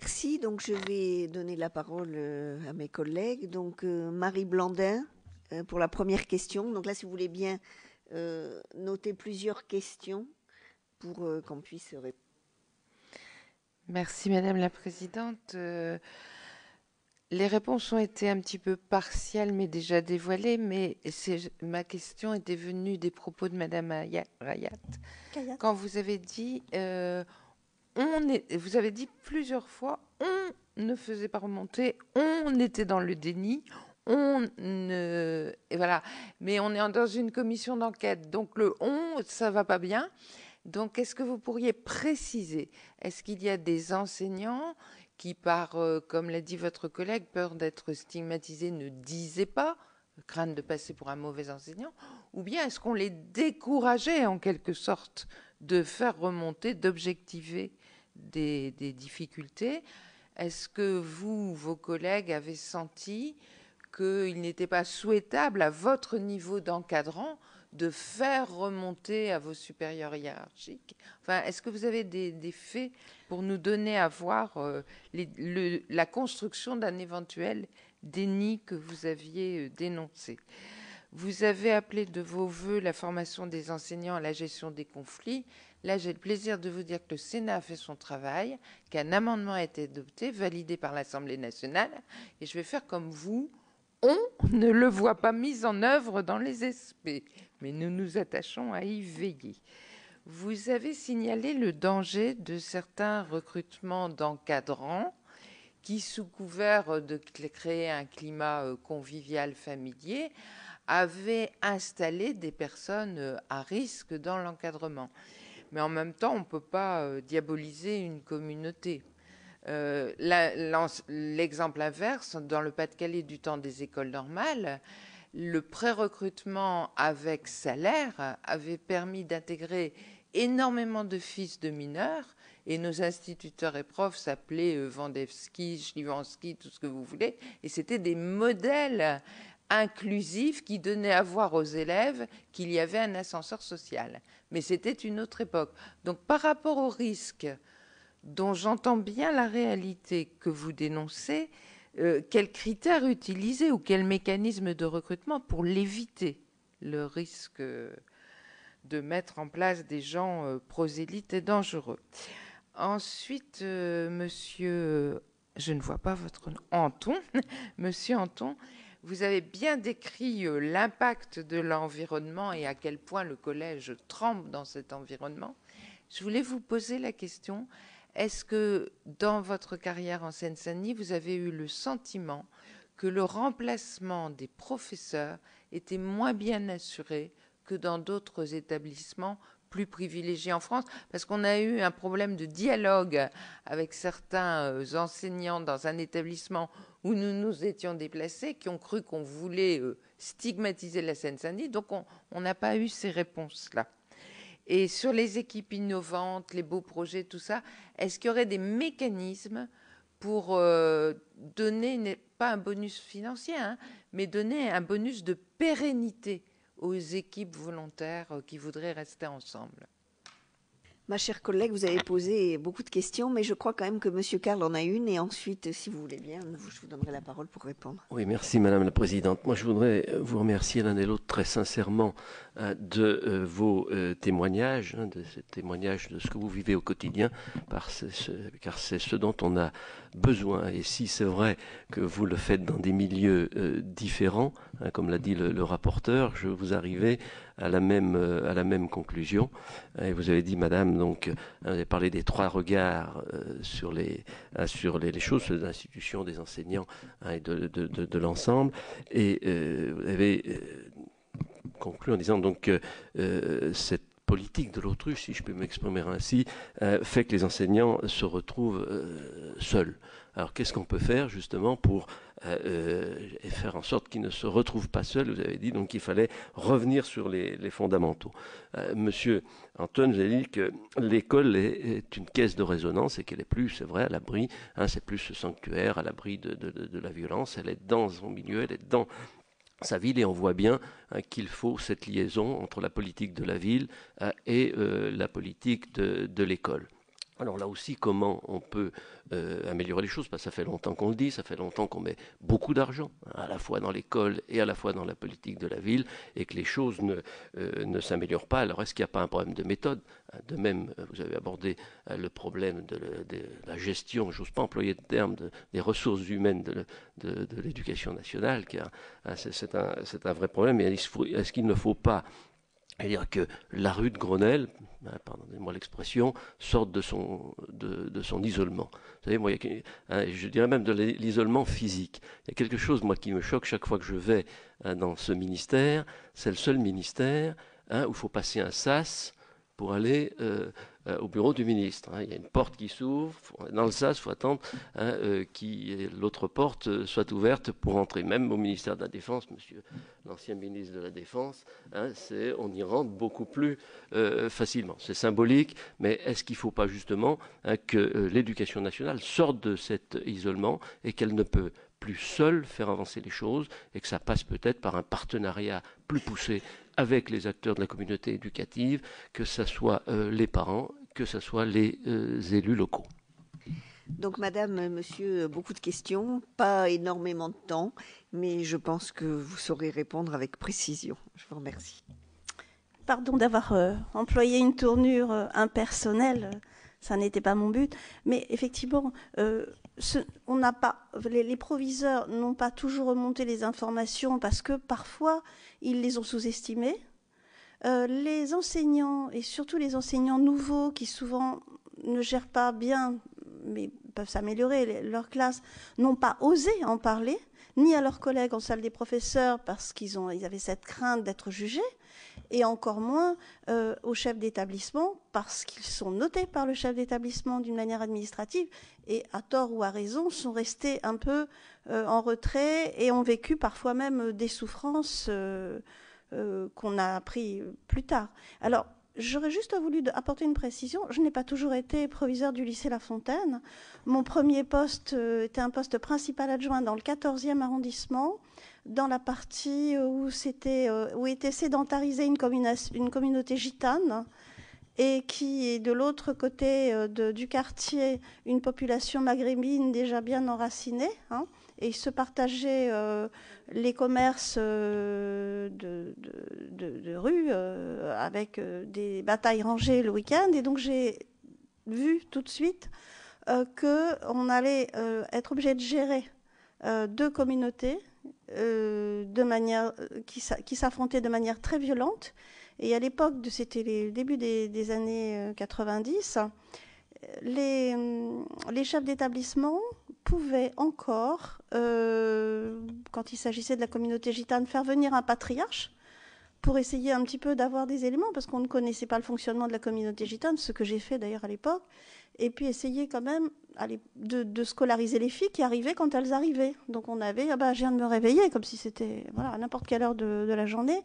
Merci. Donc, je vais donner la parole euh, à mes collègues. Donc, euh, Marie Blandin euh, pour la première question. Donc là, si vous voulez bien noter plusieurs questions pour qu'on puisse répondre. Merci, Madame la Présidente. les réponses ont été un petit peu partielles, mais déjà dévoilées. Mais ma question était venue des propos de Madame Rayat. Quand vous avez dit est, vous avez dit plusieurs fois, on ne faisait pas remonter, on était dans le déni, on ne, et voilà. Mais on est dans une commission d'enquête, donc le on, ça va pas bien. Donc, est-ce que vous pourriez préciser Est-ce qu'il y a des enseignants qui, par, euh, comme l'a dit votre collègue, peur d'être stigmatisés, ne disaient pas, craignent de passer pour un mauvais enseignant Ou bien est-ce qu'on les décourageait en quelque sorte de faire remonter, d'objectiver des, difficultés. Est-ce que vous, vos collègues, avez senti qu'il n'était pas souhaitable à votre niveau d'encadrant de faire remonter à vos supérieurs hiérarchiques enfin, Est-ce que vous avez des, faits pour nous donner à voir euh, la construction d'un éventuel déni que vous aviez euh, dénoncé Vous avez appelé de vos voeux la formation des enseignants à la gestion des conflits. Là, j'ai le plaisir de vous dire que le Sénat a fait son travail, qu'un amendement a été adopté, validé par l'Assemblée nationale, et je vais faire comme vous. On ne le voit pas mis en œuvre dans les SP, mais nous nous attachons à y veiller. Vous avez signalé le danger de certains recrutements d'encadrants qui, sous couvert de créer un climat euh, convivial familier, avaient installé des personnes euh, à risque dans l'encadrement mais en même temps, on ne peut pas euh, diaboliser une communauté. Euh, l'exemple inverse, dans le Pas-de-Calais du temps des écoles normales, le pré-recrutement avec salaire avait permis d'intégrer énormément de fils de mineurs et nos instituteurs et profs s'appelaient euh, Vandevski, Schlivanski, tout ce que vous voulez, et c'était des modèles inclusif qui donnait à voir aux élèves qu'il y avait un ascenseur social. Mais c'était une autre époque. Donc par rapport au risque dont j'entends bien la réalité que vous dénoncez, euh, quels critères utiliser ou quels mécanismes de recrutement pour l'éviter, le risque de mettre en place des gens euh, prosélytes et dangereux. Ensuite, euh, monsieur, je ne vois pas votre nom, Anton, monsieur Anton, vous avez bien décrit euh, l'impact de l'environnement et à quel point le collège trempe dans cet environnement. Je voulais vous poser la question, est-ce que dans votre carrière en Seine-Saint-Denis, vous avez eu le sentiment que le remplacement des professeurs était moins bien assuré que dans d'autres établissements plus privilégiés en France, parce qu'on a eu un problème de dialogue avec certains euh, enseignants dans un établissement où nous nous étions déplacés, qui ont cru qu'on voulait euh, stigmatiser la Seine-Saint-Denis. Donc, on n'a pas eu ces réponses-là. Et sur les équipes innovantes, les beaux projets, tout ça, est-ce qu'il y aurait des mécanismes pour euh, donner, pas un bonus financier, hein, mais donner un bonus de pérennité aux équipes volontaires euh, qui voudraient rester ensemble Ma chère collègue, vous avez posé beaucoup de questions, mais je crois quand même que Monsieur Carl en a une. Et ensuite, si vous voulez bien, je vous donnerai la parole pour répondre. Oui, merci Madame la Présidente. Moi, je voudrais vous remercier l'un et l'autre très sincèrement euh, de euh, vos euh, témoignages, hein, de ces témoignages de ce que vous vivez au quotidien, car c'est ce dont on a besoin. Et si c'est vrai que vous le faites dans des milieux différents, hein, comme l'a dit le, rapporteur, je vous arrivais à la même, à la même conclusion. Et vous avez dit, Madame, donc on euh, avait parlé des trois regards euh, sur, les, euh, sur les, les choses, les l'institution, des enseignants hein, et de, l'ensemble. Et vous avez conclu en disant donc cette politique de l'autruche, si je peux m'exprimer ainsi, fait que les enseignants se retrouvent seuls. Alors qu'est-ce qu'on peut faire justement pour euh, euh, faire en sorte qu'il ne se retrouve pas seul Vous avez dit donc qu'il fallait revenir sur les, fondamentaux. Euh, monsieur Antoine, vous avez dit que l'école est, une caisse de résonance et qu'elle est plus, c'est vrai, à l'abri. Hein, c'est plus ce sanctuaire, à l'abri de, la violence. Elle est dans son milieu, elle est dans sa ville et on voit bien hein, qu'il faut cette liaison entre la politique de la ville et la politique de l'école. Alors là aussi, comment on peut euh, améliorer les choses Parce que ça fait longtemps qu'on le dit, ça fait longtemps qu'on met beaucoup d'argent, hein, à la fois dans l'école et à la fois dans la politique de la ville, et que les choses ne, euh, ne s'améliorent pas. Alors est-ce qu'il n'y a pas un problème de méthode hein, De même, euh, vous avez abordé le problème de, la gestion, j'ose pas employer le terme, des ressources humaines de, l'éducation nationale, car c'est un, un, vrai problème. Est-ce qu'il ne faut pas c'est-à-dire que la rue de Grenelle, hein, pardonnez-moi l'expression, sorte de son, de, son isolement. Vous savez, moi, hein, je dirais même de l'isolement physique. Il y a quelque chose, moi, qui me choque chaque fois que je vais hein, dans ce ministère, c'est le seul ministère où il faut passer un SAS pour aller euh, euh, au bureau du ministre. Hein. Il y a une porte qui s'ouvre, dans le SAS, il faut attendre hein, euh, que l'autre porte soit ouverte pour entrer. Même au ministère de la Défense, monsieur l'ancien ministre de la Défense, hein, on y rentre beaucoup plus facilement. C'est symbolique, mais est-ce qu'il ne faut pas justement que l'éducation nationale sorte de cet isolement et qu'elle ne peut plus seule faire avancer les choses et que ça passe peut-être par un partenariat plus poussé avec les acteurs de la communauté éducative, que ce soit euh, les parents, que ce soit les euh, élus locaux. Donc, madame, monsieur, beaucoup de questions, pas énormément de temps, mais je pense que vous saurez répondre avec précision. Je vous remercie. Pardon d'avoir euh, employé une tournure impersonnelle, ça n'était pas mon but, mais effectivement, on n'a pas, les, proviseurs n'ont pas toujours remonté les informations parce que parfois ils les ont sous-estimées. Euh, les enseignants et surtout les enseignants nouveaux qui souvent ne gèrent pas bien, mais peuvent s'améliorer, leur classe, n'ont pas osé en parler, ni à leurs collègues en salle des professeurs parce qu'ils ils avaient cette crainte d'être jugés et encore moins euh, aux chefs d'établissement parce qu'ils sont notés par le chef d'établissement d'une manière administrative et à tort ou à raison sont restés un peu euh, en retrait et ont vécu parfois même euh, des souffrances qu'on a appris plus tard. Alors J'aurais juste voulu apporter une précision. Je n'ai pas toujours été proviseur du lycée La Fontaine. Mon premier poste euh, était un poste principal adjoint dans le 14e arrondissement, dans la partie où, était, euh, où était sédentarisée une, une, communauté gitane et qui est de l'autre côté euh, du quartier une population maghrébine déjà bien enracinée. Hein, et ils se partageaient les commerces de, de, de, rue, avec euh, des batailles rangées le week-end. Et donc j'ai vu tout de suite euh, qu'on allait euh, être obligé de gérer deux communautés de manière, qui, s'affrontaient de manière très violente. Et à l'époque, c'était le début des, années 90, les, les chefs d'établissement pouvaient encore, quand il s'agissait de la communauté gitane, faire venir un patriarche pour essayer un petit peu d'avoir des éléments, parce qu'on ne connaissait pas le fonctionnement de la communauté gitane, ce que j'ai fait d'ailleurs à l'époque, et puis essayer quand même de, scolariser les filles qui arrivaient quand elles arrivaient. Donc on avait, ah bah, je viens de me réveiller, comme si c'était voilà, à n'importe quelle heure de, la journée.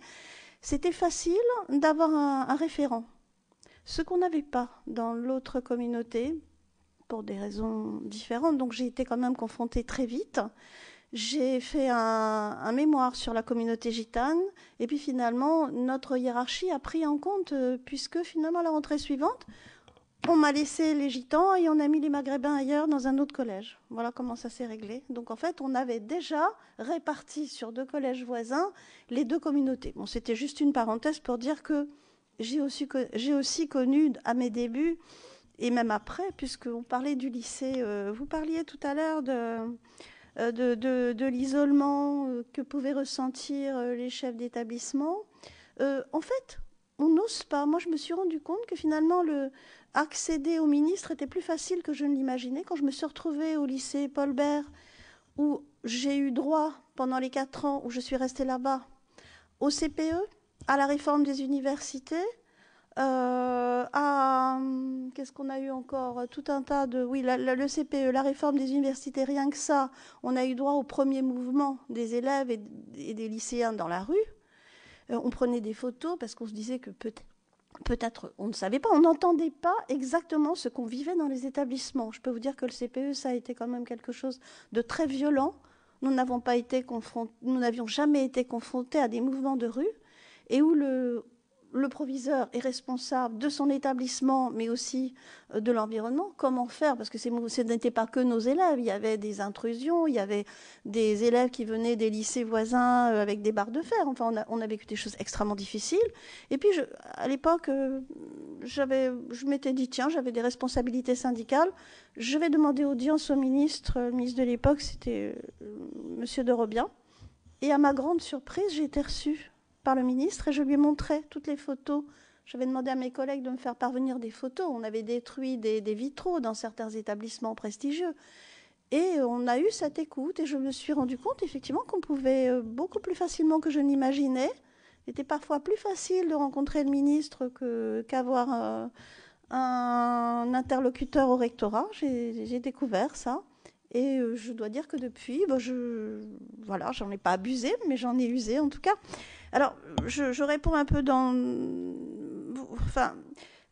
C'était facile d'avoir un, référent. Ce qu'on n'avait pas dans l'autre communauté, pour des raisons différentes, donc j'ai été quand même confrontée très vite. J'ai fait un, mémoire sur la communauté gitane et puis finalement notre hiérarchie a pris en compte euh, puisque finalement la rentrée suivante, on m'a laissé les gitans et on a mis les maghrébins ailleurs dans un autre collège. Voilà comment ça s'est réglé. Donc en fait, on avait déjà réparti sur deux collèges voisins les deux communautés. Bon, c'était juste une parenthèse pour dire que j'ai aussi, connu à mes débuts et même après, puisqu'on on parlait du lycée, euh, vous parliez tout à l'heure de euh, de, l'isolement euh, que pouvaient ressentir euh, les chefs d'établissement. en fait, on n'ose pas. Moi, je me suis rendu compte que finalement, le, accéder au ministre était plus facile que je ne l'imaginais. Quand je me suis retrouvée au lycée Paul Bert, où j'ai eu droit pendant les quatre ans où je suis restée là-bas, au CPE, à la réforme des universités, euh, à qu'est-ce qu'on a eu encore Tout un tas de oui, le CPE, la réforme des universités, rien que ça. On a eu droit au premier mouvement des élèves et, des lycéens dans la rue. Euh, on prenait des photos parce qu'on se disait que peut-être. Peut-être, on ne savait pas, on n'entendait pas exactement ce qu'on vivait dans les établissements. Je peux vous dire que le CPE, ça a été quand même quelque chose de très violent. Nous n'avons pas été nous n'avions jamais été confrontés à des mouvements de rue et où le, le proviseur est responsable de son établissement, mais aussi euh, de l'environnement. Comment faire Parce que ce n'était pas que nos élèves. Il y avait des intrusions, il y avait des élèves qui venaient des lycées voisins euh, avec des barres de fer. Enfin, on a, vécu des choses extrêmement difficiles. Et puis, à l'époque, euh, je m'étais dit, tiens, j'avais des responsabilités syndicales. Je vais demander audience au ministre, le ministre de l'époque, c'était M. de Robien. Et à ma grande surprise, j'ai été reçue par le ministre et je lui ai montré toutes les photos. J'avais demandé à mes collègues de me faire parvenir des photos. On avait détruit des, vitraux dans certains établissements prestigieux. Et on a eu cette écoute et je me suis rendu compte effectivement qu'on pouvait euh, beaucoup plus facilement que je n'imaginais. Il était parfois plus facile de rencontrer le ministre qu'avoir euh, un interlocuteur au rectorat. J'ai découvert ça. Et euh, je dois dire que depuis, bah, je, voilà, j'en ai pas abusé, mais j'en ai usé en tout cas. Alors, je, réponds un peu dans. Enfin.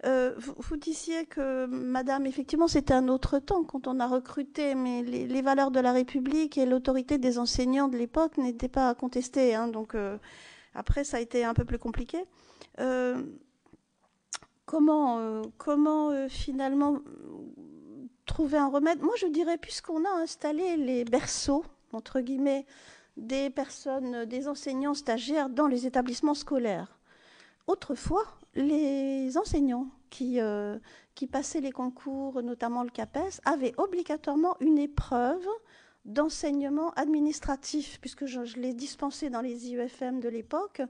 Euh, vous, disiez que, madame, effectivement, c'était un autre temps quand on a recruté, mais les, valeurs de la République et l'autorité des enseignants de l'époque n'étaient pas à contester. Hein, donc, euh, après, ça a été un peu plus compliqué. Euh, comment, comment finalement trouver un remède Moi, je dirais, puisqu'on a installé les berceaux, entre guillemets, des personnes, euh, des enseignants stagiaires dans les établissements scolaires. Autrefois, les enseignants euh, qui, passaient les concours, notamment le CAPES, avaient obligatoirement une épreuve d'enseignement administratif, puisque je, je l'ai dispensé dans les IEFM de l'époque,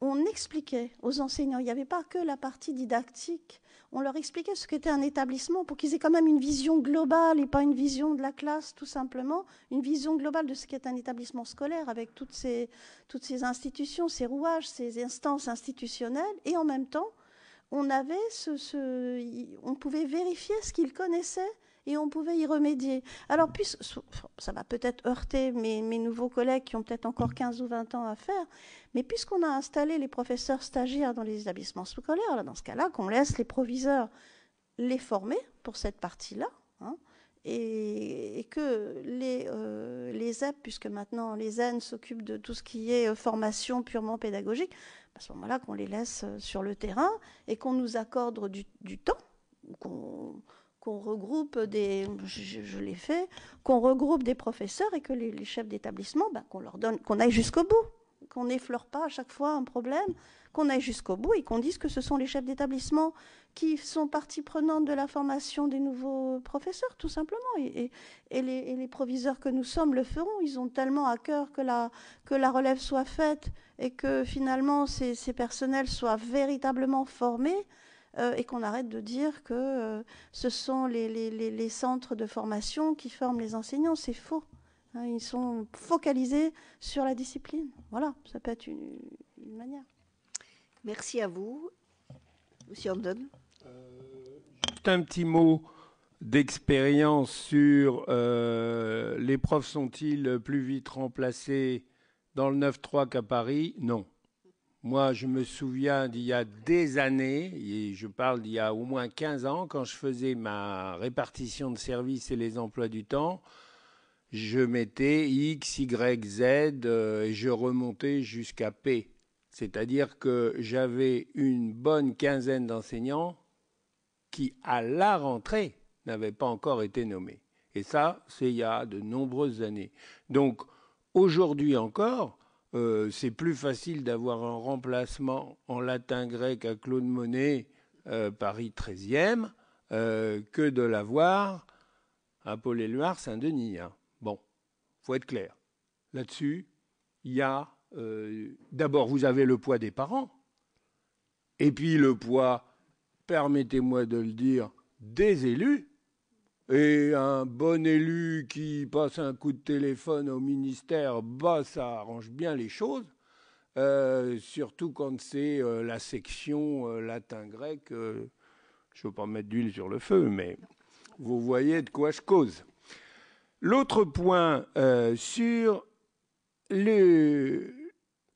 on expliquait aux enseignants, il n'y avait pas que la partie didactique on leur expliquait ce qu'était un établissement pour qu'ils aient quand même une vision globale et pas une vision de la classe, tout simplement, une vision globale de ce qu'est un établissement scolaire avec toutes ces, toutes ces institutions, ces rouages, ces instances institutionnelles. Et en même temps, on, avait ce, on pouvait vérifier ce qu'ils connaissaient et on pouvait y remédier. Alors, ça va peut-être heurter mes, mes, nouveaux collègues qui ont peut-être encore 15 ou 20 ans à faire, mais puisqu'on a installé les professeurs stagiaires dans les établissements scolaires, là, dans ce cas-là, qu'on laisse les proviseurs les former pour cette partie-là, hein, et, que les, ZEP, euh, les e puisque maintenant les ZEN s'occupent de tout ce qui est euh, formation purement pédagogique, à ce moment-là qu'on les laisse euh, sur le terrain et qu'on nous accorde du, du temps, qu'on qu'on regroupe des, je, l'ai fait, qu'on regroupe des professeurs et que les, chefs d'établissement, ben, qu'on leur donne, qu'on aille jusqu'au bout, qu'on n'effleure pas à chaque fois un problème, qu'on aille jusqu'au bout et qu'on dise que ce sont les chefs d'établissement qui sont partie prenante de la formation des nouveaux professeurs, tout simplement. Et, les, proviseurs que nous sommes le feront. Ils ont tellement à cœur que la, que la relève soit faite et que finalement ces, ces personnels soient véritablement formés euh, et qu'on arrête de dire que euh, ce sont les, centres de formation qui forment les enseignants. C'est faux. Hein. ils sont focalisés sur la discipline. Voilà, ça peut être une, manière. Merci à vous. Monsieur Andon. Euh, juste un petit mot d'expérience sur les profs sont-ils plus vite remplacés dans le 9-3 qu'à Paris Non. Moi, je me souviens d'il y a des années, et je parle d'il y a au moins 15 ans, quand je faisais ma répartition de services et les emplois du temps, je mettais X, Y, Z euh, et je remontais jusqu'à P. C'est-à-dire que j'avais une bonne quinzaine d'enseignants qui, à la rentrée, n'avaient pas encore été nommés. Et ça, c'est il y a de nombreuses années. Donc, aujourd'hui encore, euh, c'est plus facile d'avoir un remplacement en latin grec à Claude Monet, euh, Paris 13e, euh, que de l'avoir à Paul-Éluard, Saint-Denis. Bon, hein. Bon, faut être clair. Là-dessus, il y a d'abord, vous avez le poids des parents, et puis le poids, permettez-moi de le dire, des élus et un bon élu qui passe un coup de téléphone au ministère, bah, ça arrange bien les choses. Euh, surtout quand c'est euh, la section euh, latin-grec. je ne veux pas mettre d'huile sur le feu, mais vous voyez de quoi je cause. L'autre point sur le.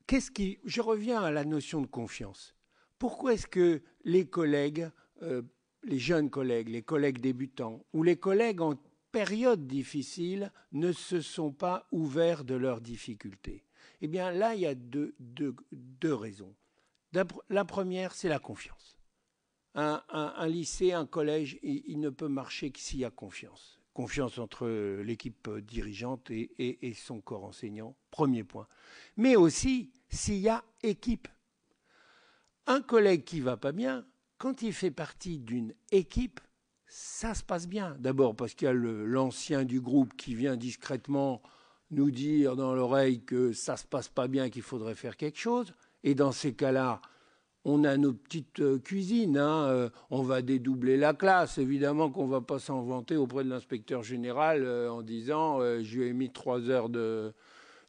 Qu'est-ce qui. Je reviens à la notion de confiance. Pourquoi est-ce que les collègues les jeunes collègues, les collègues débutants ou les collègues en période difficile ne se sont pas ouverts de leurs difficultés Eh bien là, il y a deux, deux, deux raisons. La première, c'est la confiance. Un, lycée, un collège, il, ne peut marcher que s'il y a confiance. Confiance entre l'équipe dirigeante et, son corps enseignant, premier point. Mais aussi s'il y a équipe. Un collègue qui va pas bien, quand il fait partie d'une équipe, ça se passe bien. D'abord parce qu'il y a l'ancien du groupe qui vient discrètement nous dire dans l'oreille que ça se passe pas bien, qu'il faudrait faire quelque chose. Et dans ces cas-là, on a nos petites euh, cuisines. Hein. Euh, on va dédoubler la classe. Évidemment qu'on ne va pas s'en vanter auprès de l'inspecteur général euh, en disant je lui ai mis trois heures de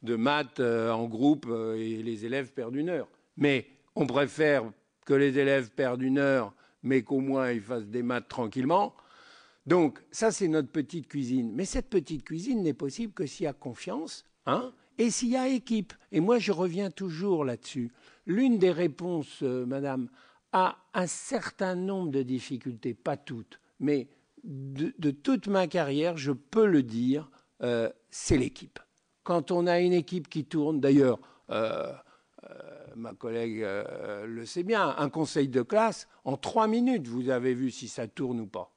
maths en groupe et les élèves perdent une heure. Mais on préfère que les élèves perdent une heure, mais qu'au moins ils fassent des maths tranquillement. Donc ça, c'est notre petite cuisine. Mais cette petite cuisine n'est possible que s'il y a confiance, hein, et s'il y a équipe. Et moi, je reviens toujours là-dessus. L'une des réponses, euh, madame, à un certain nombre de difficultés, pas toutes, mais de, toute ma carrière, je peux le dire, euh, c'est l'équipe. Quand on a une équipe qui tourne, d'ailleurs, euh, ma collègue euh, le sait bien, un conseil de classe, en trois minutes, vous avez vu si ça tourne ou pas.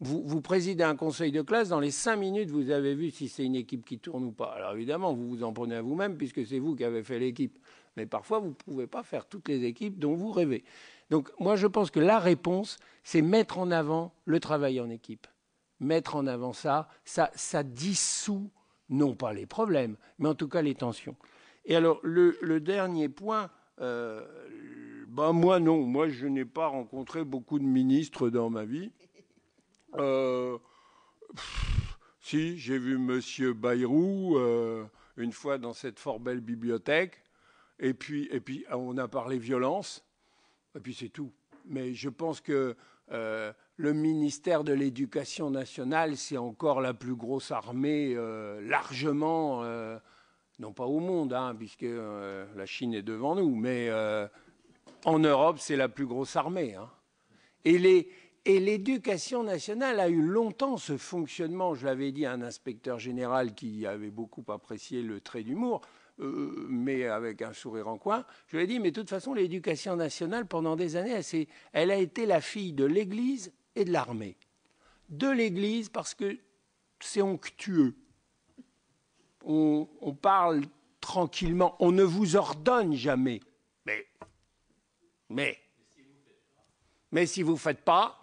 Vous, présidez un conseil de classe, dans les cinq minutes, vous avez vu si c'est une équipe qui tourne ou pas. Alors évidemment, vous vous en prenez à vous-même, puisque c'est vous qui avez fait l'équipe. Mais parfois, vous ne pouvez pas faire toutes les équipes dont vous rêvez. Donc moi, je pense que la réponse, c'est mettre en avant le travail en équipe. Mettre en avant ça, ça dissout non pas les problèmes, mais en tout cas les tensions. Et alors, le, dernier point, euh, ben moi non, moi je n'ai pas rencontré beaucoup de ministres dans ma vie. Euh, si, j'ai vu Monsieur Bayrou euh, une fois dans cette fort belle bibliothèque, et puis, et puis on a parlé violence, et puis c'est tout. Mais je pense que le ministère de l'Éducation nationale, c'est encore la plus grosse armée largement non pas au monde, hein, puisque euh, la Chine est devant nous, mais euh, en Europe, c'est la plus grosse armée. Hein. Et l'éducation nationale a eu longtemps ce fonctionnement. Je l'avais dit à un inspecteur général qui avait beaucoup apprécié le trait d'humour, euh, mais avec un sourire en coin. Je lui ai dit, mais de toute façon, l'éducation nationale, pendant des années, elle a été la fille de l'Église et de l'armée. De l'Église, parce que c'est onctueux on, parle tranquillement, on ne vous ordonne jamais. Mais, mais, mais si vous ne faites pas,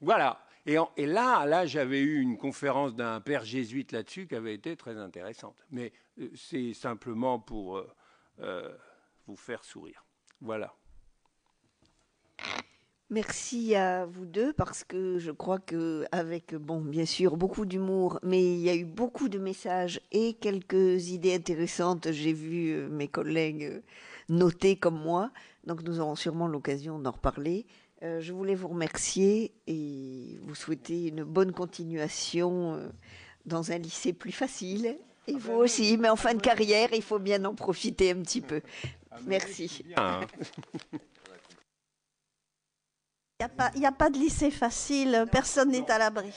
voilà. Et, là, là, j'avais eu une conférence d'un père jésuite là-dessus qui avait été très intéressante. Mais euh, c'est simplement pour euh, euh, vous faire sourire. Voilà. Merci à vous deux parce que je crois que avec bon bien sûr beaucoup d'humour mais il y a eu beaucoup de messages et quelques idées intéressantes, j'ai vu euh, mes collègues euh, noter comme moi. Donc nous aurons sûrement l'occasion d'en reparler. Euh, je voulais vous remercier et vous souhaiter une bonne continuation dans un lycée plus facile et ah vous ben aussi mais en fin de carrière, il faut bien en profiter un petit peu. Ah ben Merci. Il n'y a, a, pas de lycée facile, personne n'est à l'abri.